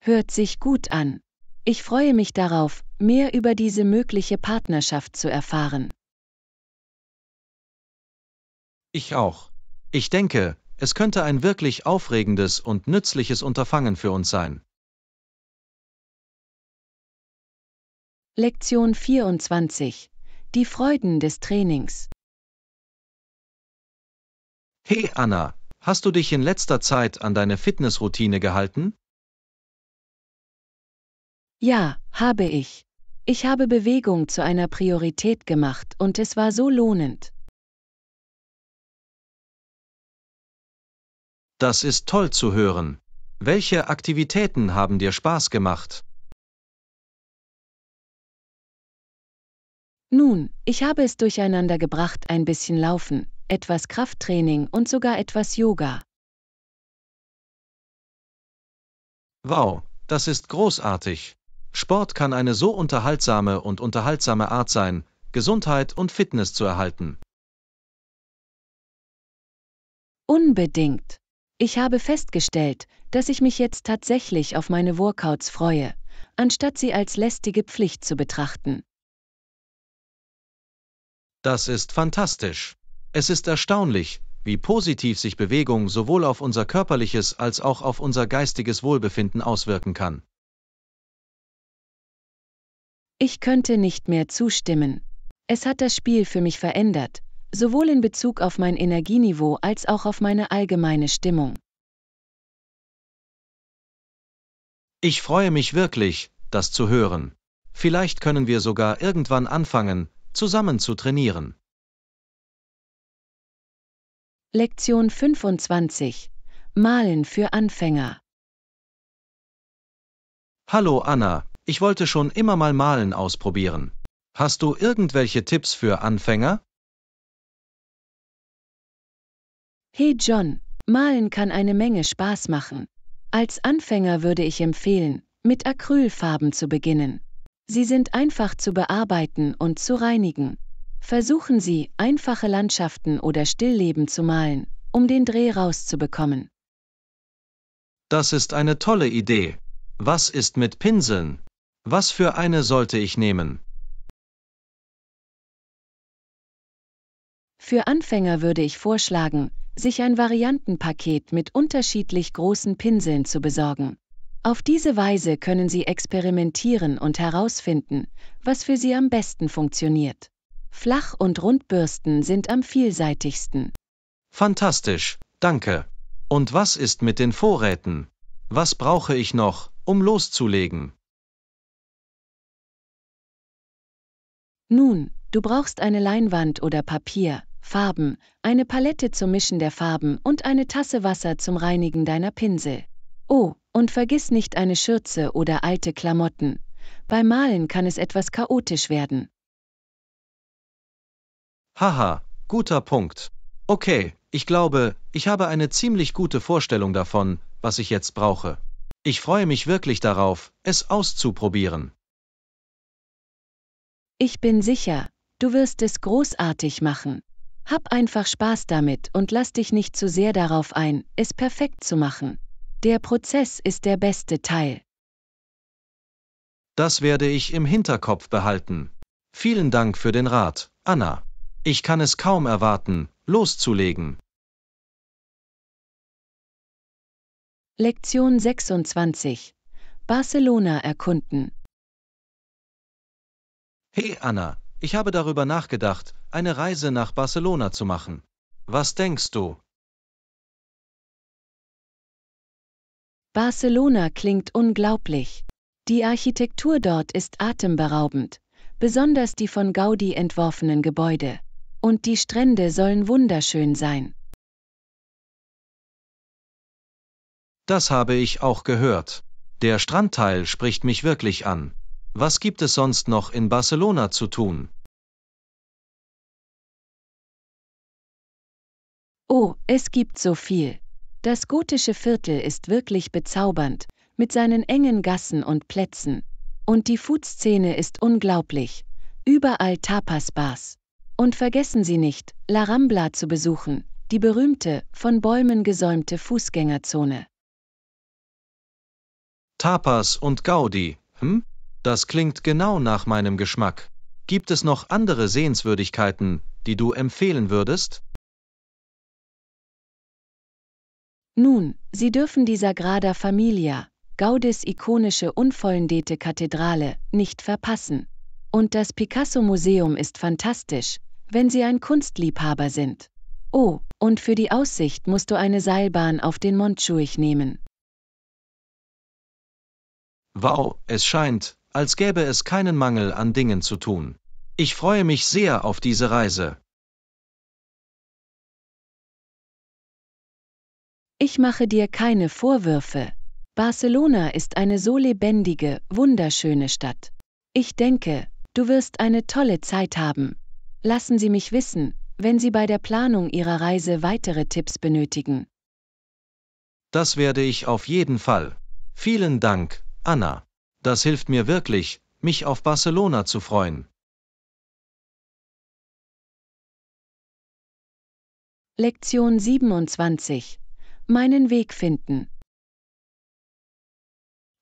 Hört sich gut an. Ich freue mich darauf, mehr über diese mögliche Partnerschaft zu erfahren. Ich auch. Ich denke, es könnte ein wirklich aufregendes und nützliches Unterfangen für uns sein. Lektion 24. Die Freuden des Trainings. Hey Anna, hast du dich in letzter Zeit an deine Fitnessroutine gehalten? Ja, habe ich. Ich habe Bewegung zu einer Priorität gemacht und es war so lohnend. Das ist toll zu hören. Welche Aktivitäten haben dir Spaß gemacht? Nun, ich habe es durcheinander gebracht, ein bisschen laufen, etwas Krafttraining und sogar etwas Yoga. Wow, das ist großartig. Sport kann eine so unterhaltsame und unterhaltsame Art sein, Gesundheit und Fitness zu erhalten. Unbedingt. Ich habe festgestellt, dass ich mich jetzt tatsächlich auf meine Workouts freue, anstatt sie als lästige Pflicht zu betrachten. Das ist fantastisch. Es ist erstaunlich, wie positiv sich Bewegung sowohl auf unser körperliches als auch auf unser geistiges Wohlbefinden auswirken kann. Ich könnte nicht mehr zustimmen. Es hat das Spiel für mich verändert, sowohl in Bezug auf mein Energieniveau als auch auf meine allgemeine Stimmung. Ich freue mich wirklich, das zu hören. Vielleicht können wir sogar irgendwann anfangen, zusammen zu trainieren. Lektion 25 Malen für Anfänger Hallo Anna, ich wollte schon immer mal Malen ausprobieren. Hast du irgendwelche Tipps für Anfänger? Hey John, Malen kann eine Menge Spaß machen. Als Anfänger würde ich empfehlen, mit Acrylfarben zu beginnen. Sie sind einfach zu bearbeiten und zu reinigen. Versuchen Sie, einfache Landschaften oder Stillleben zu malen, um den Dreh rauszubekommen. Das ist eine tolle Idee. Was ist mit Pinseln? Was für eine sollte ich nehmen? Für Anfänger würde ich vorschlagen, sich ein Variantenpaket mit unterschiedlich großen Pinseln zu besorgen. Auf diese Weise können Sie experimentieren und herausfinden, was für Sie am besten funktioniert. Flach- und Rundbürsten sind am vielseitigsten. Fantastisch, danke. Und was ist mit den Vorräten? Was brauche ich noch, um loszulegen? Nun, du brauchst eine Leinwand oder Papier, Farben, eine Palette zum Mischen der Farben und eine Tasse Wasser zum Reinigen deiner Pinsel. Oh, und vergiss nicht eine Schürze oder alte Klamotten. Beim Malen kann es etwas chaotisch werden. Haha, guter Punkt. Okay, ich glaube, ich habe eine ziemlich gute Vorstellung davon, was ich jetzt brauche. Ich freue mich wirklich darauf, es auszuprobieren. Ich bin sicher, du wirst es großartig machen. Hab einfach Spaß damit und lass dich nicht zu sehr darauf ein, es perfekt zu machen. Der Prozess ist der beste Teil. Das werde ich im Hinterkopf behalten. Vielen Dank für den Rat, Anna. Ich kann es kaum erwarten, loszulegen. Lektion 26. Barcelona erkunden. Hey Anna, ich habe darüber nachgedacht, eine Reise nach Barcelona zu machen. Was denkst du? Barcelona klingt unglaublich. Die Architektur dort ist atemberaubend, besonders die von Gaudi entworfenen Gebäude und die Strände sollen wunderschön sein. Das habe ich auch gehört. Der Strandteil spricht mich wirklich an. Was gibt es sonst noch in Barcelona zu tun? Oh, es gibt so viel. Das gotische Viertel ist wirklich bezaubernd, mit seinen engen Gassen und Plätzen. Und die Food-Szene ist unglaublich. Überall Tapas-Bars. Und vergessen Sie nicht, La Rambla zu besuchen, die berühmte, von Bäumen gesäumte Fußgängerzone. Tapas und Gaudi, hm? Das klingt genau nach meinem Geschmack. Gibt es noch andere Sehenswürdigkeiten, die du empfehlen würdest? Nun, Sie dürfen die Sagrada Familia, Gaudis ikonische unvollendete Kathedrale, nicht verpassen. Und das Picasso-Museum ist fantastisch, wenn Sie ein Kunstliebhaber sind. Oh, und für die Aussicht musst du eine Seilbahn auf den Mondschuich nehmen. Wow, es scheint, als gäbe es keinen Mangel an Dingen zu tun. Ich freue mich sehr auf diese Reise. Ich mache dir keine Vorwürfe. Barcelona ist eine so lebendige, wunderschöne Stadt. Ich denke, du wirst eine tolle Zeit haben. Lassen Sie mich wissen, wenn Sie bei der Planung Ihrer Reise weitere Tipps benötigen. Das werde ich auf jeden Fall. Vielen Dank, Anna. Das hilft mir wirklich, mich auf Barcelona zu freuen. Lektion 27. Meinen Weg finden.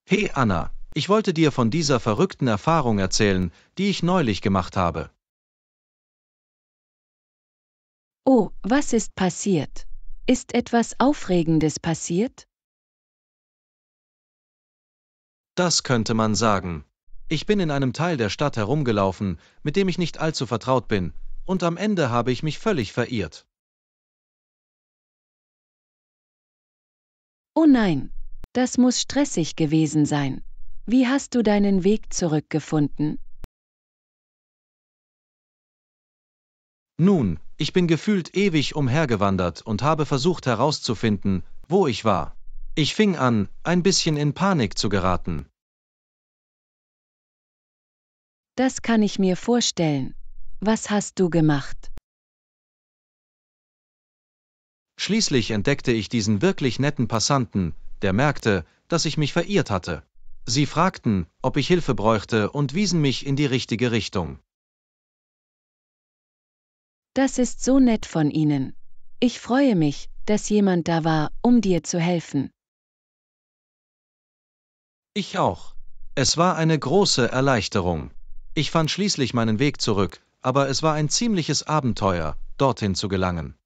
Hey Anna, ich wollte dir von dieser verrückten Erfahrung erzählen, die ich neulich gemacht habe. Oh, was ist passiert? Ist etwas Aufregendes passiert? Das könnte man sagen. Ich bin in einem Teil der Stadt herumgelaufen, mit dem ich nicht allzu vertraut bin, und am Ende habe ich mich völlig verirrt. Oh nein, das muss stressig gewesen sein. Wie hast du deinen Weg zurückgefunden? Nun, ich bin gefühlt ewig umhergewandert und habe versucht herauszufinden, wo ich war. Ich fing an, ein bisschen in Panik zu geraten. Das kann ich mir vorstellen. Was hast du gemacht? Schließlich entdeckte ich diesen wirklich netten Passanten, der merkte, dass ich mich verirrt hatte. Sie fragten, ob ich Hilfe bräuchte und wiesen mich in die richtige Richtung. Das ist so nett von Ihnen. Ich freue mich, dass jemand da war, um dir zu helfen. Ich auch. Es war eine große Erleichterung. Ich fand schließlich meinen Weg zurück, aber es war ein ziemliches Abenteuer, dorthin zu gelangen.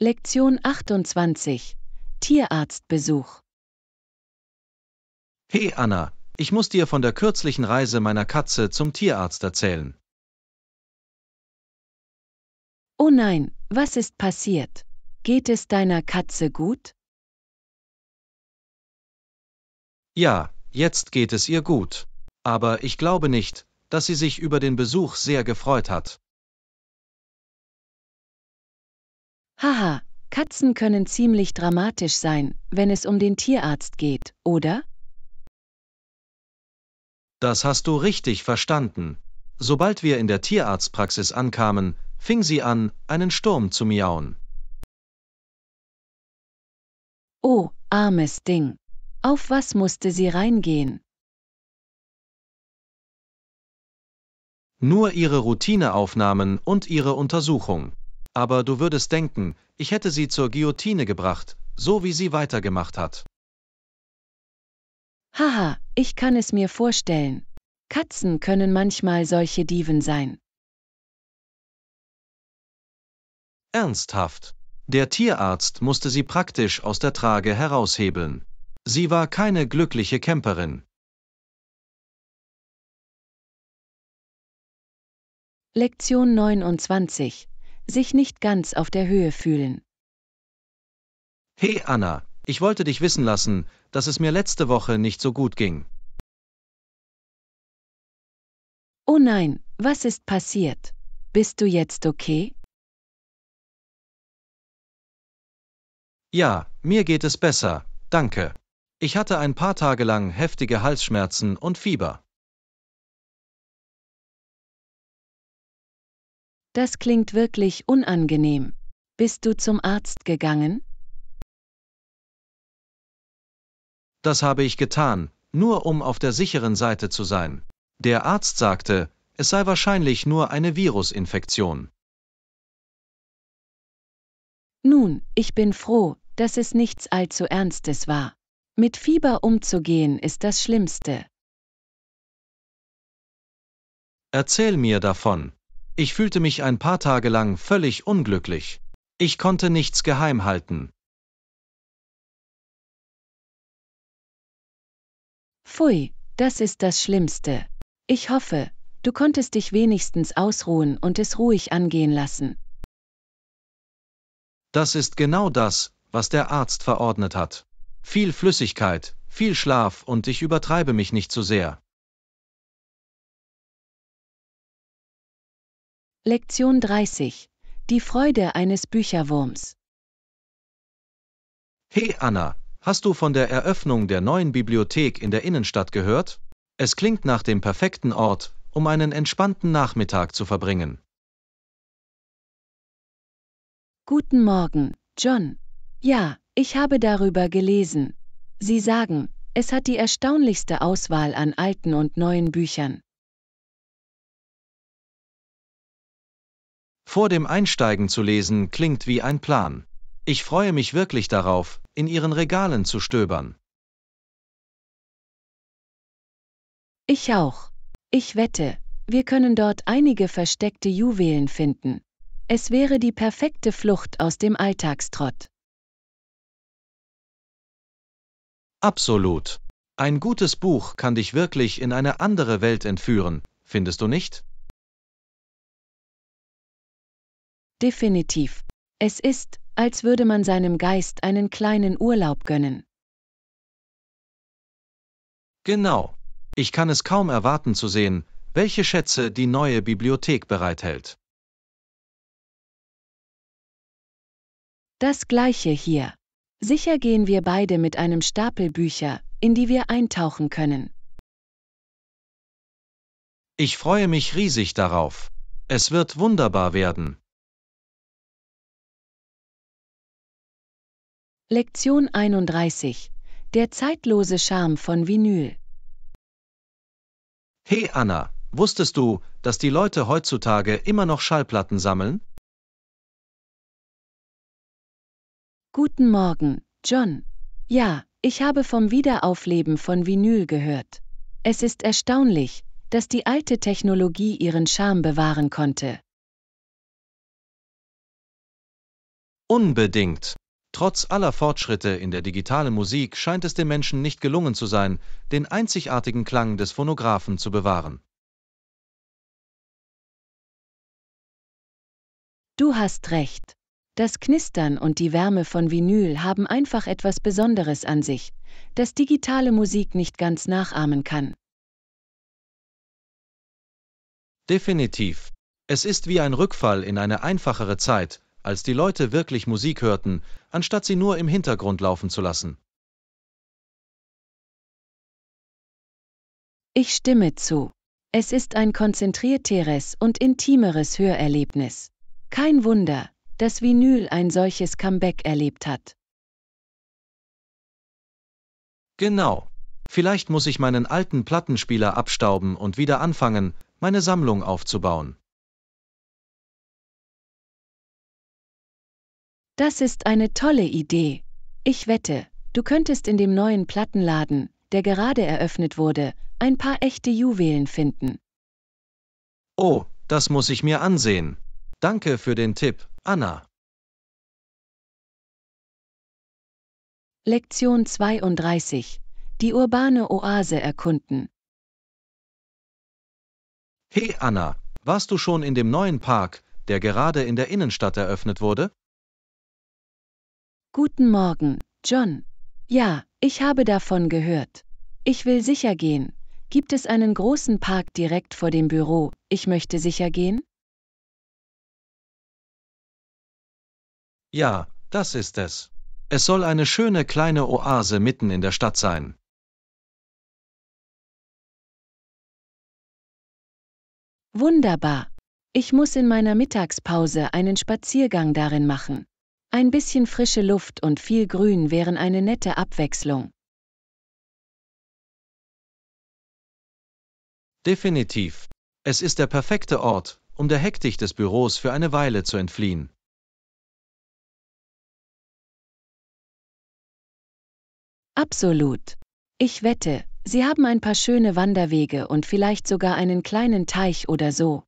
Lektion 28 Tierarztbesuch Hey Anna, ich muss dir von der kürzlichen Reise meiner Katze zum Tierarzt erzählen. Oh nein, was ist passiert? Geht es deiner Katze gut? Ja, jetzt geht es ihr gut. Aber ich glaube nicht, dass sie sich über den Besuch sehr gefreut hat. Haha, Katzen können ziemlich dramatisch sein, wenn es um den Tierarzt geht, oder? Das hast du richtig verstanden. Sobald wir in der Tierarztpraxis ankamen, fing sie an, einen Sturm zu miauen. Oh, armes Ding. Auf was musste sie reingehen? Nur ihre Routineaufnahmen und ihre Untersuchung. Aber du würdest denken, ich hätte sie zur Guillotine gebracht, so wie sie weitergemacht hat. Haha, ich kann es mir vorstellen. Katzen können manchmal solche Dieven sein. Ernsthaft. Der Tierarzt musste sie praktisch aus der Trage heraushebeln. Sie war keine glückliche Camperin. Lektion 29. Sich nicht ganz auf der Höhe fühlen. Hey Anna, ich wollte dich wissen lassen, dass es mir letzte Woche nicht so gut ging. Oh nein, was ist passiert? Bist du jetzt okay? Ja, mir geht es besser, danke. Ich hatte ein paar Tage lang heftige Halsschmerzen und Fieber. Das klingt wirklich unangenehm. Bist du zum Arzt gegangen? Das habe ich getan, nur um auf der sicheren Seite zu sein. Der Arzt sagte, es sei wahrscheinlich nur eine Virusinfektion. Nun, ich bin froh, dass es nichts allzu Ernstes war. Mit Fieber umzugehen ist das Schlimmste. Erzähl mir davon. Ich fühlte mich ein paar Tage lang völlig unglücklich. Ich konnte nichts geheim halten. Pfui, das ist das Schlimmste. Ich hoffe, du konntest dich wenigstens ausruhen und es ruhig angehen lassen. Das ist genau das, was der Arzt verordnet hat. Viel Flüssigkeit, viel Schlaf und ich übertreibe mich nicht zu sehr. Lektion 30. Die Freude eines Bücherwurms. Hey Anna, Hast du von der Eröffnung der neuen Bibliothek in der Innenstadt gehört? Es klingt nach dem perfekten Ort, um einen entspannten Nachmittag zu verbringen. Guten Morgen, John. Ja, ich habe darüber gelesen. Sie sagen, es hat die erstaunlichste Auswahl an alten und neuen Büchern. Vor dem Einsteigen zu lesen klingt wie ein Plan. Ich freue mich wirklich darauf, in ihren Regalen zu stöbern. Ich auch. Ich wette, wir können dort einige versteckte Juwelen finden. Es wäre die perfekte Flucht aus dem Alltagstrott. Absolut. Ein gutes Buch kann dich wirklich in eine andere Welt entführen, findest du nicht? Definitiv. Es ist, als würde man seinem Geist einen kleinen Urlaub gönnen. Genau. Ich kann es kaum erwarten zu sehen, welche Schätze die neue Bibliothek bereithält. Das gleiche hier. Sicher gehen wir beide mit einem Stapel Bücher, in die wir eintauchen können. Ich freue mich riesig darauf. Es wird wunderbar werden. Lektion 31. Der zeitlose Charme von Vinyl. Hey Anna, wusstest du, dass die Leute heutzutage immer noch Schallplatten sammeln? Guten Morgen, John. Ja, ich habe vom Wiederaufleben von Vinyl gehört. Es ist erstaunlich, dass die alte Technologie ihren Charme bewahren konnte. Unbedingt. Trotz aller Fortschritte in der digitalen Musik scheint es den Menschen nicht gelungen zu sein, den einzigartigen Klang des Phonographen zu bewahren. Du hast recht. Das Knistern und die Wärme von Vinyl haben einfach etwas Besonderes an sich, das digitale Musik nicht ganz nachahmen kann. Definitiv. Es ist wie ein Rückfall in eine einfachere Zeit, als die Leute wirklich Musik hörten, anstatt sie nur im Hintergrund laufen zu lassen. Ich stimme zu. Es ist ein konzentrierteres und intimeres Hörerlebnis. Kein Wunder, dass Vinyl ein solches Comeback erlebt hat. Genau. Vielleicht muss ich meinen alten Plattenspieler abstauben und wieder anfangen, meine Sammlung aufzubauen. Das ist eine tolle Idee. Ich wette, du könntest in dem neuen Plattenladen, der gerade eröffnet wurde, ein paar echte Juwelen finden. Oh, das muss ich mir ansehen. Danke für den Tipp, Anna. Lektion 32. Die urbane Oase erkunden. Hey Anna, warst du schon in dem neuen Park, der gerade in der Innenstadt eröffnet wurde? Guten Morgen, John. Ja, ich habe davon gehört. Ich will sicher gehen. Gibt es einen großen Park direkt vor dem Büro? Ich möchte sicher gehen? Ja, das ist es. Es soll eine schöne kleine Oase mitten in der Stadt sein. Wunderbar. Ich muss in meiner Mittagspause einen Spaziergang darin machen. Ein bisschen frische Luft und viel Grün wären eine nette Abwechslung. Definitiv. Es ist der perfekte Ort, um der Hektik des Büros für eine Weile zu entfliehen. Absolut. Ich wette, Sie haben ein paar schöne Wanderwege und vielleicht sogar einen kleinen Teich oder so.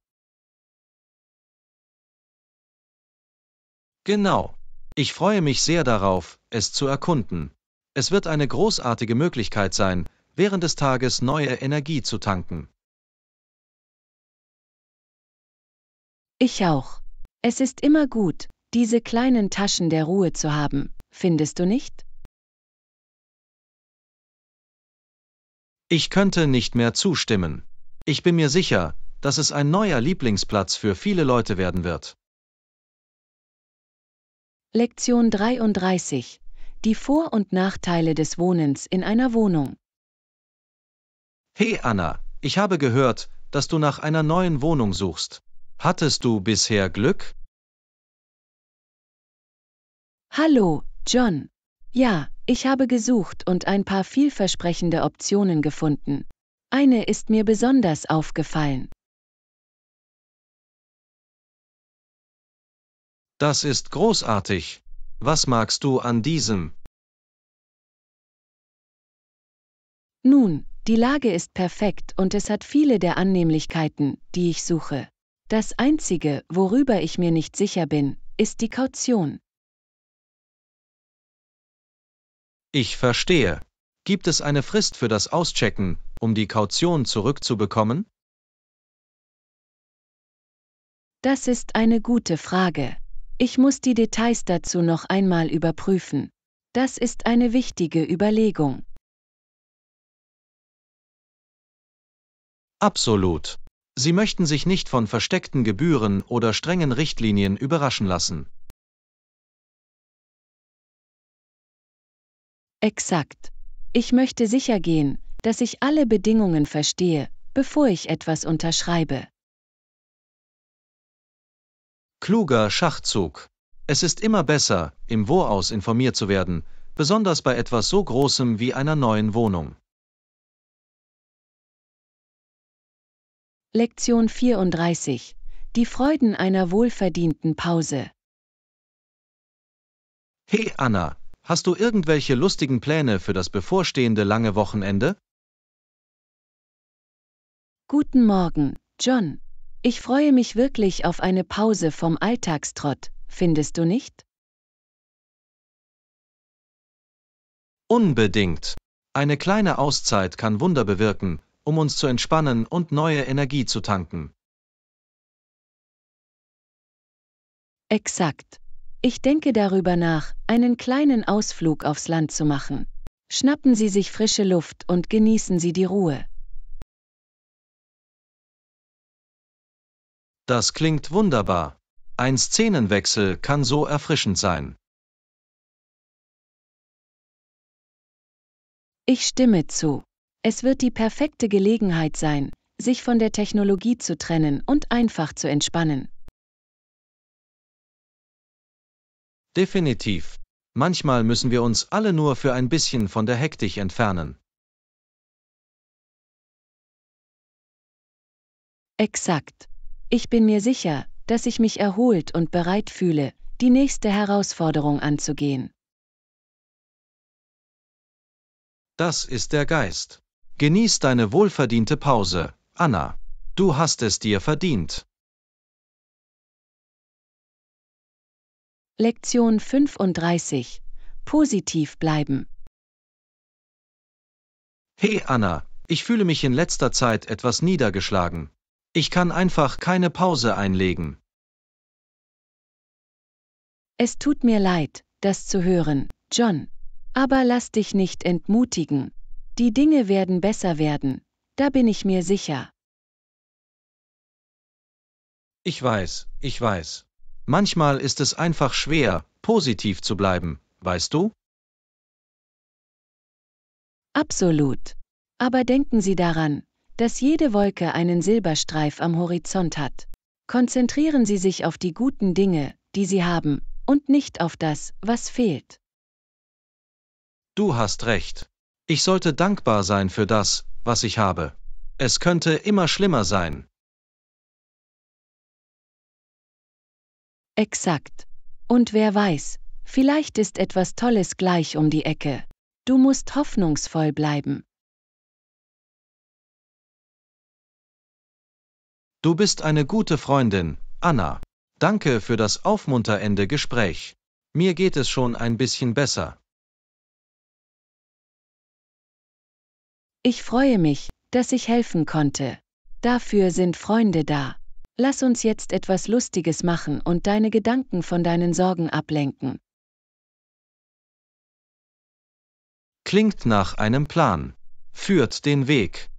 Genau. Ich freue mich sehr darauf, es zu erkunden. Es wird eine großartige Möglichkeit sein, während des Tages neue Energie zu tanken. Ich auch. Es ist immer gut, diese kleinen Taschen der Ruhe zu haben, findest du nicht? Ich könnte nicht mehr zustimmen. Ich bin mir sicher, dass es ein neuer Lieblingsplatz für viele Leute werden wird. Lektion 33 Die Vor- und Nachteile des Wohnens in einer Wohnung. Hey Anna, ich habe gehört, dass du nach einer neuen Wohnung suchst. Hattest du bisher Glück? Hallo, John. Ja, ich habe gesucht und ein paar vielversprechende Optionen gefunden. Eine ist mir besonders aufgefallen. Das ist großartig. Was magst du an diesem? Nun, die Lage ist perfekt und es hat viele der Annehmlichkeiten, die ich suche. Das Einzige, worüber ich mir nicht sicher bin, ist die Kaution. Ich verstehe. Gibt es eine Frist für das Auschecken, um die Kaution zurückzubekommen? Das ist eine gute Frage. Ich muss die Details dazu noch einmal überprüfen. Das ist eine wichtige Überlegung. Absolut. Sie möchten sich nicht von versteckten Gebühren oder strengen Richtlinien überraschen lassen. Exakt. Ich möchte sichergehen, dass ich alle Bedingungen verstehe, bevor ich etwas unterschreibe. Kluger Schachzug. Es ist immer besser, im Voraus informiert zu werden, besonders bei etwas so Großem wie einer neuen Wohnung. Lektion 34. Die Freuden einer wohlverdienten Pause. Hey Anna, hast du irgendwelche lustigen Pläne für das bevorstehende lange Wochenende? Guten Morgen, John. Ich freue mich wirklich auf eine Pause vom Alltagstrott, findest du nicht? Unbedingt. Eine kleine Auszeit kann Wunder bewirken, um uns zu entspannen und neue Energie zu tanken. Exakt. Ich denke darüber nach, einen kleinen Ausflug aufs Land zu machen. Schnappen Sie sich frische Luft und genießen Sie die Ruhe. Das klingt wunderbar. Ein Szenenwechsel kann so erfrischend sein. Ich stimme zu. Es wird die perfekte Gelegenheit sein, sich von der Technologie zu trennen und einfach zu entspannen. Definitiv. Manchmal müssen wir uns alle nur für ein bisschen von der Hektik entfernen. Exakt. Ich bin mir sicher, dass ich mich erholt und bereit fühle, die nächste Herausforderung anzugehen. Das ist der Geist. Genieß deine wohlverdiente Pause, Anna. Du hast es dir verdient. Lektion 35. Positiv bleiben. Hey Anna, ich fühle mich in letzter Zeit etwas niedergeschlagen. Ich kann einfach keine Pause einlegen. Es tut mir leid, das zu hören, John. Aber lass dich nicht entmutigen. Die Dinge werden besser werden, da bin ich mir sicher. Ich weiß, ich weiß. Manchmal ist es einfach schwer, positiv zu bleiben, weißt du? Absolut. Aber denken Sie daran, dass jede Wolke einen Silberstreif am Horizont hat. Konzentrieren Sie sich auf die guten Dinge, die Sie haben, und nicht auf das, was fehlt. Du hast recht. Ich sollte dankbar sein für das, was ich habe. Es könnte immer schlimmer sein. Exakt. Und wer weiß, vielleicht ist etwas Tolles gleich um die Ecke. Du musst hoffnungsvoll bleiben. Du bist eine gute Freundin, Anna. Danke für das aufmunterende Gespräch. Mir geht es schon ein bisschen besser. Ich freue mich, dass ich helfen konnte. Dafür sind Freunde da. Lass uns jetzt etwas Lustiges machen und deine Gedanken von deinen Sorgen ablenken. Klingt nach einem Plan. Führt den Weg.